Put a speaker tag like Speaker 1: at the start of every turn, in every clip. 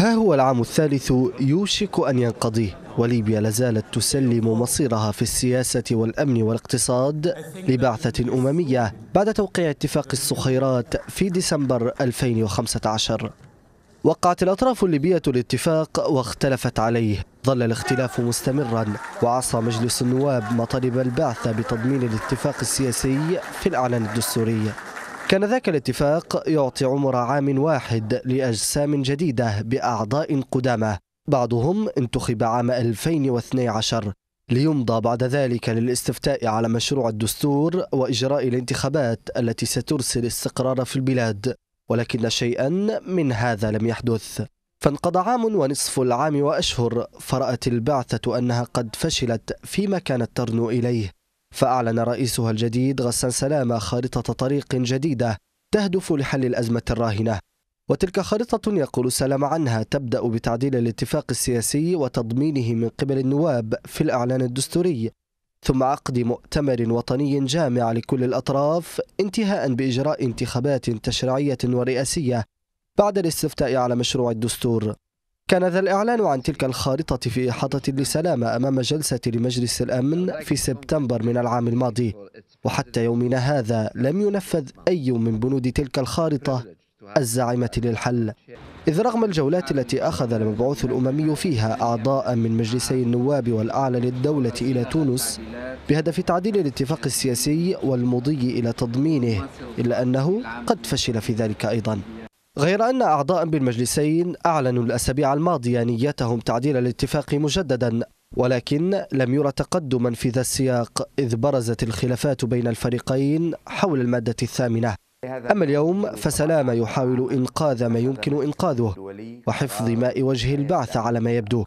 Speaker 1: ها هو العام الثالث يوشك أن ينقضي وليبيا لازالت تسلم مصيرها في السياسة والأمن والاقتصاد لبعثة أممية بعد توقيع اتفاق الصخيرات في ديسمبر 2015 وقعت الأطراف الليبية الاتفاق واختلفت عليه ظل الاختلاف مستمرا وعصى مجلس النواب مطالب البعثة بتضمين الاتفاق السياسي في الأعلان الدستوري كان ذاك الاتفاق يعطي عمر عام واحد لأجسام جديدة بأعضاء قدامى بعضهم انتخب عام 2012 ليمضى بعد ذلك للاستفتاء على مشروع الدستور وإجراء الانتخابات التي سترسل استقرار في البلاد ولكن شيئا من هذا لم يحدث فانقضى عام ونصف العام وأشهر فرأت البعثة أنها قد فشلت فيما كانت ترنو إليه فأعلن رئيسها الجديد غسان سلامة خارطة طريق جديدة تهدف لحل الأزمة الراهنة وتلك خارطة يقول سلام عنها تبدأ بتعديل الاتفاق السياسي وتضمينه من قبل النواب في الإعلان الدستوري ثم عقد مؤتمر وطني جامع لكل الأطراف انتهاء بإجراء انتخابات تشريعية ورئاسية بعد الاستفتاء على مشروع الدستور كان ذا الإعلان عن تلك الخارطة في إحاطة لسلامة أمام جلسة لمجلس الأمن في سبتمبر من العام الماضي وحتى يومنا هذا لم ينفذ أي من بنود تلك الخارطة الزاعمة للحل إذ رغم الجولات التي أخذ المبعوث الأممي فيها أعضاء من مجلسي النواب والأعلى للدولة إلى تونس بهدف تعديل الاتفاق السياسي والمضي إلى تضمينه إلا أنه قد فشل في ذلك أيضاً غير أن أعضاء بالمجلسين أعلنوا الأسابيع الماضية نيتهم تعديل الاتفاق مجددا ولكن لم يرى تقدما في ذا السياق إذ برزت الخلافات بين الفريقين حول المادة الثامنة أما اليوم فسلام يحاول إنقاذ ما يمكن إنقاذه وحفظ ماء وجه البعث على ما يبدو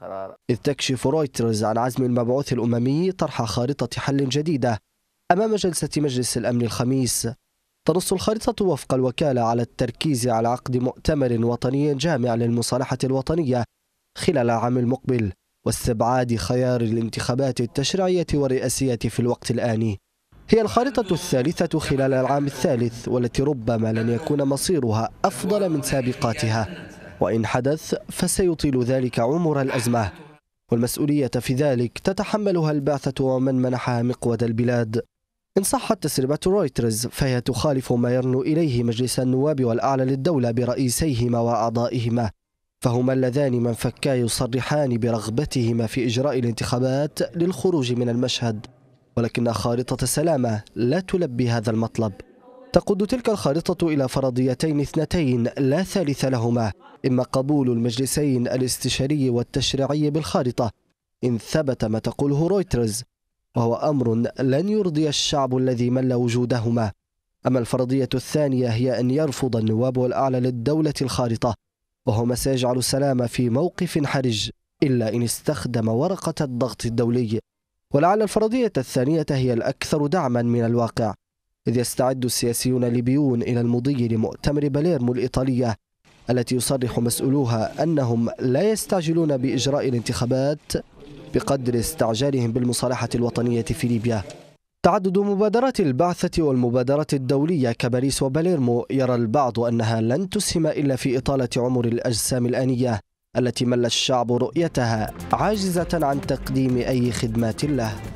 Speaker 1: إذ تكشف رويترز عن عزم المبعوث الأممي طرح خارطة حل جديدة أمام جلسة مجلس الأمن الخميس تنص الخريطة وفق الوكالة على التركيز على عقد مؤتمر وطني جامع للمصالحة الوطنية خلال العام المقبل واستبعاد خيار الانتخابات التشريعية والرئاسية في الوقت الآني هي الخريطة الثالثة خلال العام الثالث والتي ربما لن يكون مصيرها أفضل من سابقاتها وإن حدث فسيطيل ذلك عمر الأزمة والمسؤولية في ذلك تتحملها البعثة ومن منحها مقود البلاد إن صحت تسريبات رويترز فهي تخالف ما يرنو إليه مجلس النواب والأعلى للدولة برئيسيهما وأعضائهما فهما اللذان من فكا يصرحان برغبتهما في إجراء الانتخابات للخروج من المشهد ولكن خارطة السلامة لا تلبي هذا المطلب تقود تلك الخارطة إلى فرضيتين اثنتين لا ثالث لهما إما قبول المجلسين الاستشاري والتشريعي بالخارطة إن ثبت ما تقوله رويترز وهو أمر لن يرضي الشعب الذي مل وجودهما أما الفرضية الثانية هي أن يرفض النواب الأعلى للدولة الخارطة وهو ما سيجعل السلام في موقف حرج إلا إن استخدم ورقة الضغط الدولي ولعل الفرضية الثانية هي الأكثر دعما من الواقع إذ يستعد السياسيون الليبيون إلى المضي لمؤتمر باليرمو الإيطالية التي يصرح مسؤولوها أنهم لا يستعجلون بإجراء الانتخابات بقدر استعجالهم بالمصالحة الوطنية في ليبيا تعدد مبادرات البعثة والمبادرات الدولية كباريس وباليرمو يرى البعض أنها لن تسهم إلا في إطالة عمر الأجسام الآنية التي مل الشعب رؤيتها عاجزة عن تقديم أي خدمات له